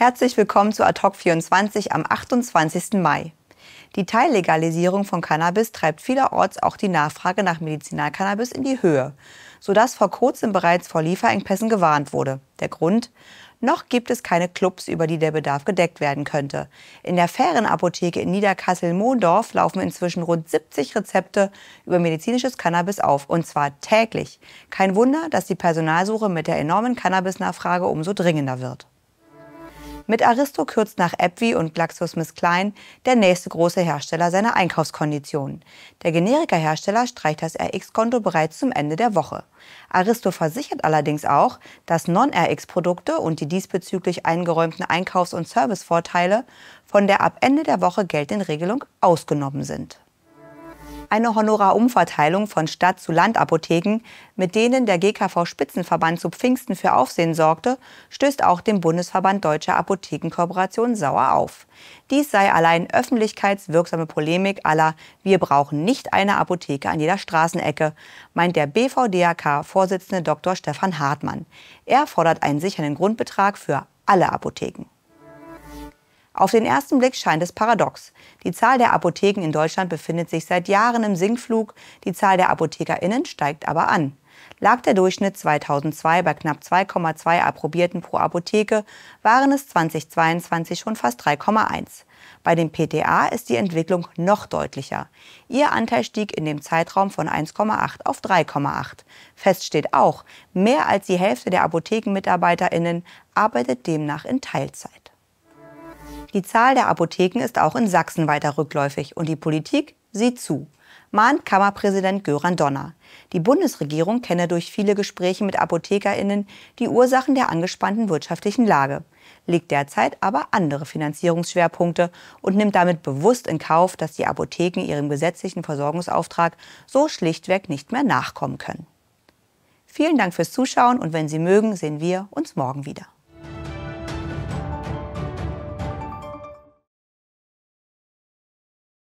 Herzlich willkommen zu Ad hoc 24 am 28. Mai. Die Teillegalisierung von Cannabis treibt vielerorts auch die Nachfrage nach Medizinalcannabis in die Höhe, sodass vor kurzem bereits vor Lieferengpässen gewarnt wurde. Der Grund? Noch gibt es keine Clubs, über die der Bedarf gedeckt werden könnte. In der Fährenapotheke in Niederkassel-Mondorf laufen inzwischen rund 70 Rezepte über medizinisches Cannabis auf, und zwar täglich. Kein Wunder, dass die Personalsuche mit der enormen Cannabis-Nachfrage umso dringender wird. Mit Aristo kürzt nach Epvi und GlaxoSmithKline der nächste große Hersteller seine Einkaufskondition. Der Generikerhersteller streicht das RX-Konto bereits zum Ende der Woche. Aristo versichert allerdings auch, dass Non-RX-Produkte und die diesbezüglich eingeräumten Einkaufs- und Servicevorteile von der ab Ende der Woche geltenden Regelung ausgenommen sind eine Honorarumverteilung von Stadt zu Land Apotheken, mit denen der GKV Spitzenverband zu Pfingsten für Aufsehen sorgte, stößt auch dem Bundesverband Deutscher Apothekenkooperation sauer auf. Dies sei allein öffentlichkeitswirksame Polemik aller Wir brauchen nicht eine Apotheke an jeder Straßenecke, meint der BVDAK-Vorsitzende Dr. Stefan Hartmann. Er fordert einen sicheren Grundbetrag für alle Apotheken. Auf den ersten Blick scheint es paradox. Die Zahl der Apotheken in Deutschland befindet sich seit Jahren im Sinkflug, die Zahl der ApothekerInnen steigt aber an. Lag der Durchschnitt 2002 bei knapp 2,2 Approbierten pro Apotheke, waren es 2022 schon fast 3,1. Bei den PTA ist die Entwicklung noch deutlicher. Ihr Anteil stieg in dem Zeitraum von 1,8 auf 3,8. Fest steht auch, mehr als die Hälfte der Apothekenmitarbeiterinnen arbeitet demnach in Teilzeit. Die Zahl der Apotheken ist auch in Sachsen weiter rückläufig und die Politik sieht zu, mahnt Kammerpräsident Göran Donner. Die Bundesregierung kenne durch viele Gespräche mit ApothekerInnen die Ursachen der angespannten wirtschaftlichen Lage, legt derzeit aber andere Finanzierungsschwerpunkte und nimmt damit bewusst in Kauf, dass die Apotheken ihrem gesetzlichen Versorgungsauftrag so schlichtweg nicht mehr nachkommen können. Vielen Dank fürs Zuschauen und wenn Sie mögen, sehen wir uns morgen wieder.